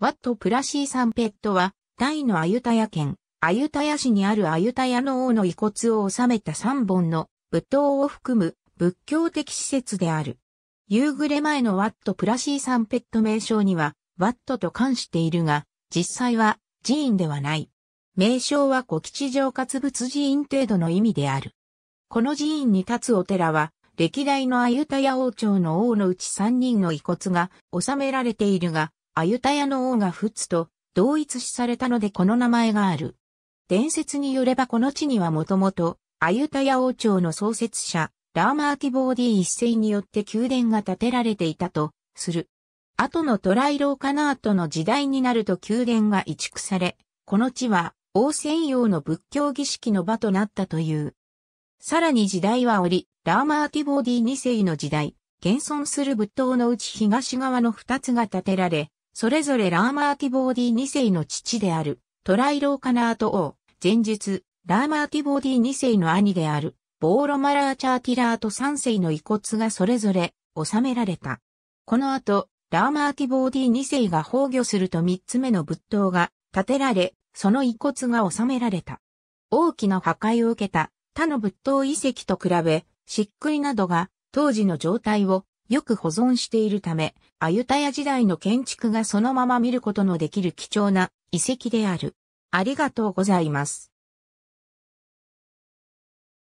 ワット・プラシー・サンペットは、タイのアユタヤ県、アユタヤ市にあるアユタヤの王の遺骨を収めた3本の仏塔を含む仏教的施設である。夕暮れ前のワット・プラシー・サンペット名称には、ワットと関しているが、実際は寺院ではない。名称は古吉城活物寺院程度の意味である。この寺院に立つお寺は、歴代のアユタヤ王朝の王のうち3人の遺骨が収められているが、アユタヤの王がフツと同一視されたのでこの名前がある。伝説によればこの地にはもともと、アユタヤ王朝の創設者、ラーマーティボーディ一世によって宮殿が建てられていたと、する。後のトライローカナートの時代になると宮殿が移築され、この地は、王専用の仏教儀式の場となったという。さらに時代は折、ラーマーティボーディ二世の時代、現存する仏塔のうち東側の二つが建てられ、それぞれラーマーティボーディ2世の父である、トライローカナート王、前述、ラーマーティボーディ2世の兄である、ボーロマラーチャーティラーと3世の遺骨がそれぞれ収められた。この後、ラーマーティボーディ2世が崩御すると3つ目の仏塔が建てられ、その遺骨が収められた。大きな破壊を受けた他の仏塔遺跡と比べ、漆喰などが当時の状態をよく保存しているため、アユタヤ時代の建築がそのまま見ることのできる貴重な遺跡である。ありがとうございます。